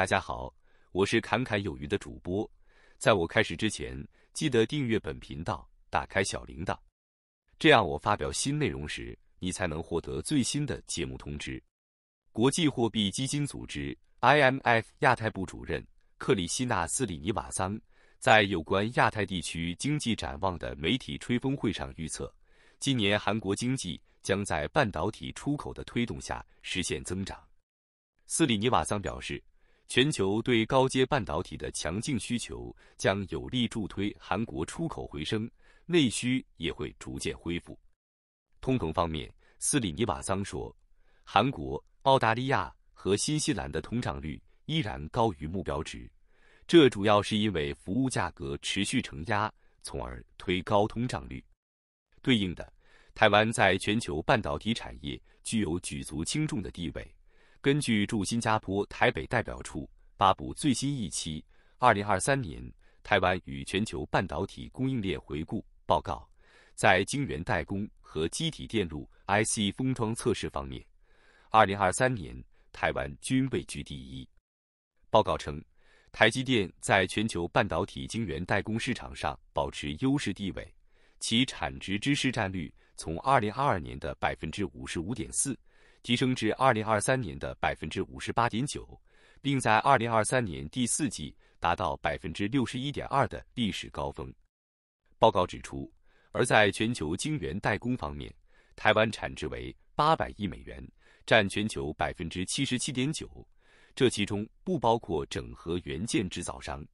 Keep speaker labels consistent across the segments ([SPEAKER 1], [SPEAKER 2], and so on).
[SPEAKER 1] 大家好，我是侃侃有余的主播。在我开始之前，记得订阅本频道，打开小铃铛，这样我发表新内容时，你才能获得最新的节目通知。国际货币基金组织 （IMF） 亚太部主任克里希纳斯里尼瓦桑在有关亚太地区经济展望的媒体吹风会上预测，今年韩国经济将在半导体出口的推动下实现增长。斯里尼瓦桑表示。全球对高阶半导体的强劲需求将有力助推韩国出口回升，内需也会逐渐恢复。通膨方面，斯里尼瓦桑说，韩国、澳大利亚和新西兰的通胀率依然高于目标值，这主要是因为服务价格持续承压，从而推高通胀率。对应的，台湾在全球半导体产业具有举足轻重的地位。根据驻新加坡台北代表处发布最新一期《二零二三年台湾与全球半导体供应链回顾报告》，在晶圆代工和机体电路 IC 封装测试方面，二零二三年台湾均位居第一。报告称，台积电在全球半导体晶圆代工市场上保持优势地位，其产值之市占率从二零二二年的百分之五十五点四。提升至二零二三年的百分之五十八点九，并在二零二三年第四季达到百分之六十一点二的历史高峰。报告指出，而在全球晶圆代工方面，台湾产值为八百亿美元，占全球百分之七十七点九，这其中不包括整合元件制造商。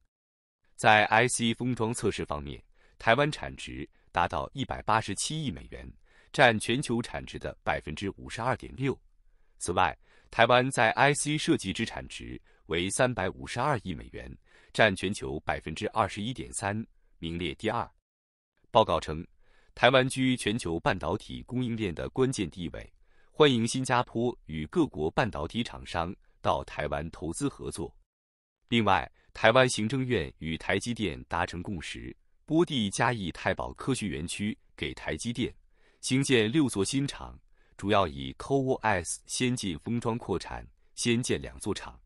[SPEAKER 1] 在 IC 封装测试方面，台湾产值达到一百八十七亿美元。占全球产值的百分之五十二点六。此外，台湾在 IC 设计之产值为三百五十二亿美元，占全球百分之二十一点三，名列第二。报告称，台湾居全球半导体供应链的关键地位，欢迎新加坡与各国半导体厂商到台湾投资合作。另外，台湾行政院与台积电达成共识，拨地嘉义太保科学园区给台积电。新建六座新厂，主要以 CoWoS 先进封装扩产，先建两座厂。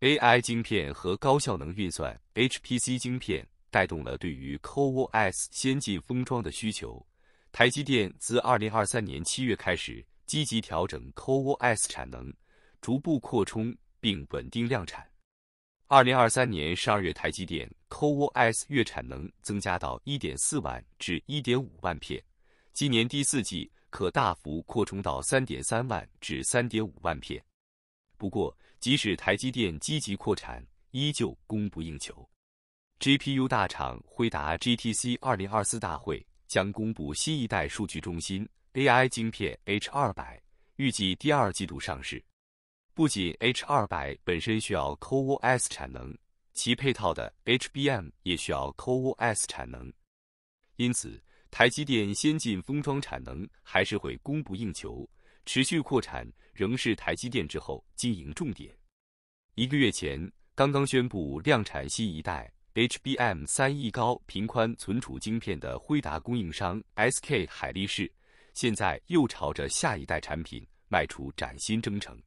[SPEAKER 1] AI 芯片和高效能运算 HPC 芯片带动了对于 CoWoS 先进封装的需求。台积电自2023年七月开始积极调整 CoWoS 产能，逐步扩充并稳定量产。2023年十二月，台积电 CoWoS 月产能增加到1.4万至1.5万片。今年第四季可大幅扩充到三点三万至三点五万片，不过即使台积电积极扩产，依旧供不应求。GPU 大厂辉达 GTC 二零二四大会将公布新一代数据中心 AI 晶片 H 二百，预计第二季度上市。不仅 H 二百本身需要 CoWoS 产能，其配套的 HBM 也需要 CoWoS 产能，因此。台积电先进封装产能还是会供不应求，持续扩产仍是台积电之后经营重点。一个月前刚刚宣布量产新一代 HBM 三亿高频宽存储晶片的辉达供应商 SK 海力士，现在又朝着下一代产品迈出崭新征程。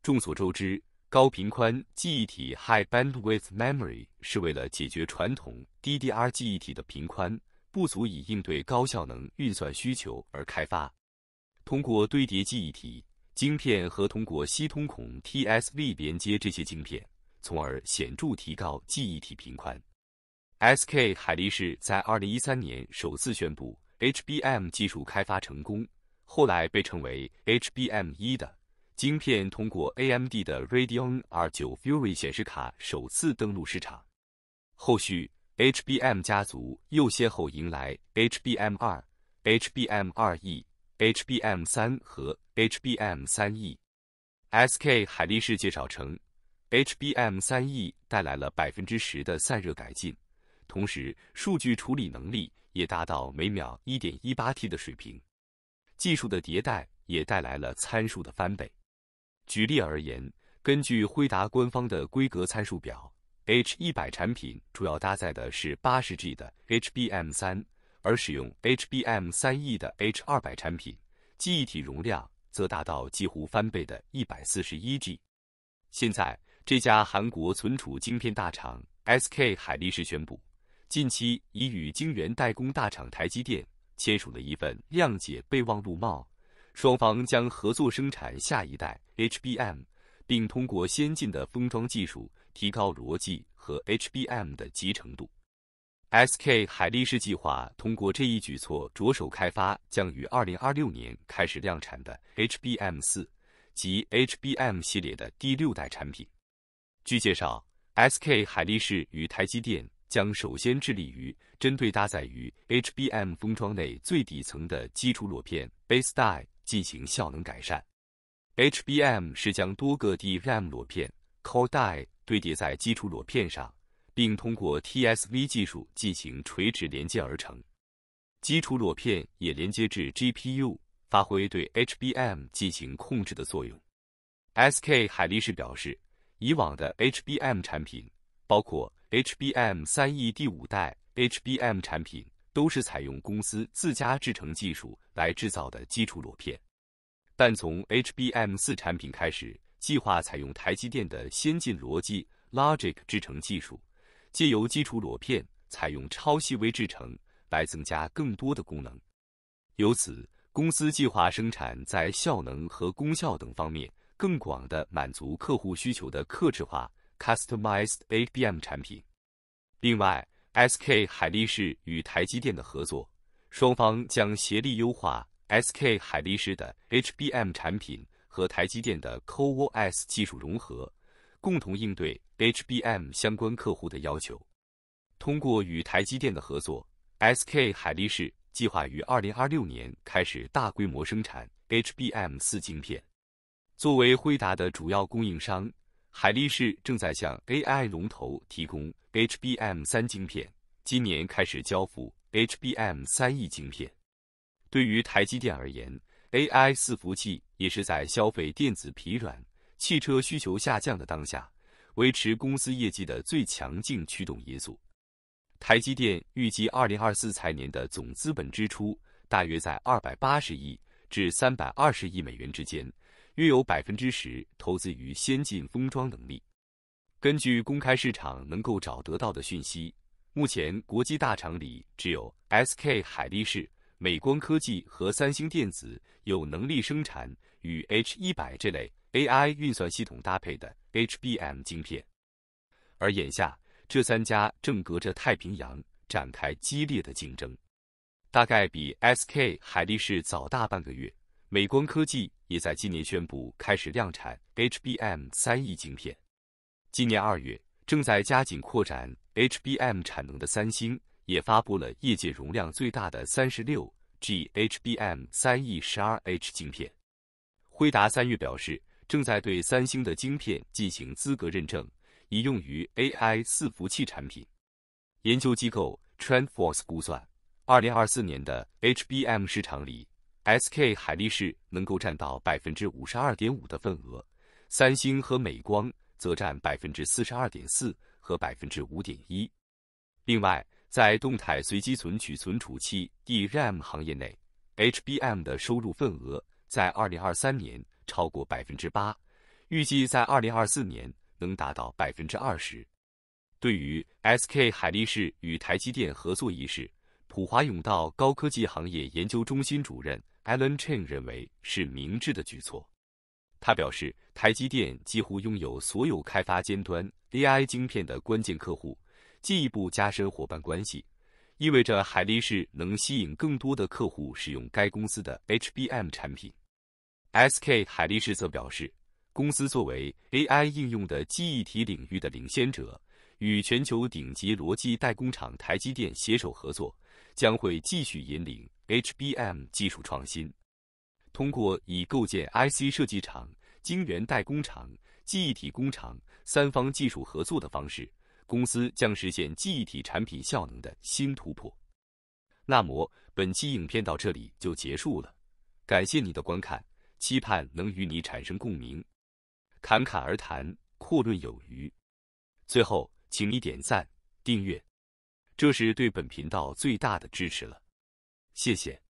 [SPEAKER 1] 众所周知，高频宽记忆体 High Bandwidth Memory 是为了解决传统 DDR 记忆体的频宽。不足以应对高效能运算需求而开发。通过堆叠记忆体晶片和通过吸通孔 TSV 连接这些晶片，从而显著提高记忆体频宽。SK 海力士在2013年首次宣布 HBM 技术开发成功，后来被称为 HBM1 的晶片通过 AMD 的 Radeon R9 Fury 显示卡首次登陆市场。后续。HBM 家族又先后迎来 HBM 二、HBM 二 E、HBM 三和 HBM 三 E。SK 海力士介绍称，HBM 三 E 带来了百分之十的散热改进，同时数据处理能力也达到每秒一点一八 T 的水平。技术的迭代也带来了参数的翻倍。举例而言，根据辉达官方的规格参数表。H 一百产品主要搭载的是八十 G 的 HBM 三，而使用 HBM 三 E 的 H 二百产品，记忆体容量则达到几乎翻倍的一百四十一 G。现在，这家韩国存储晶片大厂 SK 海力士宣布，近期已与晶圆代工大厂台积电签署了一份谅解备忘录，双方将合作生产下一代 HBM。并通过先进的封装技术提高逻辑和 HBM 的集成度。SK 海力士计划通过这一举措着手开发将于2026年开始量产的 HBM4 及 HBM 系列的第六代产品。据介绍，SK 海力士与台积电将首先致力于针对搭载于 HBM 封装内最底层的基础裸片 （base die） 进行效能改善。HBM 是将多个 DRAM 裸片 Core Die 堆叠在基础裸片上，并通过 TSV 技术进行垂直连接而成。基础裸片也连接至 GPU，发挥对 HBM 进行控制的作用。SK 海力士表示，以往的 HBM 产品，包括 HBM 三 E 第五代 HBM 产品，都是采用公司自家制成技术来制造的基础裸片。但从 HBM 四产品开始，计划采用台积电的先进逻辑 （logic） 制程技术，借由基础裸片采用超细微制程来增加更多的功能。由此，公司计划生产在效能和功效等方面更广的满足客户需求的客制化 （customized）HBM 产品。另外，SK 海力士与台积电的合作，双方将协力优化。SK 海力士的 HBM 产品和台积电的 CoWoS 技术融合，共同应对 HBM 相关客户的要求。通过与台积电的合作，SK 海力士计划于2026年开始大规模生产 HBM 四晶片。作为辉达的主要供应商，海力士正在向 AI 龙头提供 HBM 三晶片，今年开始交付 HBM 三亿晶片。对于台积电而言，AI 伺服器也是在消费电子疲软、汽车需求下降的当下，维持公司业绩的最强劲驱动因素。台积电预计，二零二四财年的总资本支出大约在二百八十亿至三百二十亿美元之间，约有百分之十投资于先进封装能力。根据公开市场能够找得到的讯息，目前国际大厂里只有 SK 海力士。美光科技和三星电子有能力生产与 H 一百这类 AI 运算系统搭配的 HBM 晶片，而眼下这三家正隔着太平洋展开激烈的竞争。大概比 SK 海力士早大半个月，美光科技也在今年宣布开始量产 HBM 三亿晶片。今年二月，正在加紧扩展 HBM 产能的三星也发布了业界容量最大的三十六。GHBM 三 E 十二 H 晶片，辉达三月表示正在对三星的晶片进行资格认证，以用于 AI 伺服器产品。研究机构 TrendForce 估算，二零二四年的 HBM 市场里，SK 海力士能够占到百分之五十二点五的份额，三星和美光则占百分之四十二点四和百分之五点一。另外，在动态随机存取存储器 （DRAM） 行业内，HBM 的收入份额在2023年超过8%，预计在2024年能达到20%。对于 SK 海力士与台积电合作一事，普华永道高科技行业研究中心主任 Alan Chen 认为是明智的举措。他表示，台积电几乎拥有所有开发尖端 AI 晶片的关键客户。进一步加深伙伴关系，意味着海力士能吸引更多的客户使用该公司的 HBM 产品。SK 海力士则表示，公司作为 AI 应用的记忆体领域的领先者，与全球顶级逻辑代工厂台积电携手合作，将会继续引领 HBM 技术创新。通过以构建 IC 设计厂、晶圆代工厂、记忆体工厂三方技术合作的方式。公司将实现记忆体产品效能的新突破。那么本期影片到这里就结束了，感谢你的观看，期盼能与你产生共鸣。侃侃而谈，阔论有余。最后，请你点赞、订阅，这是对本频道最大的支持了。谢谢。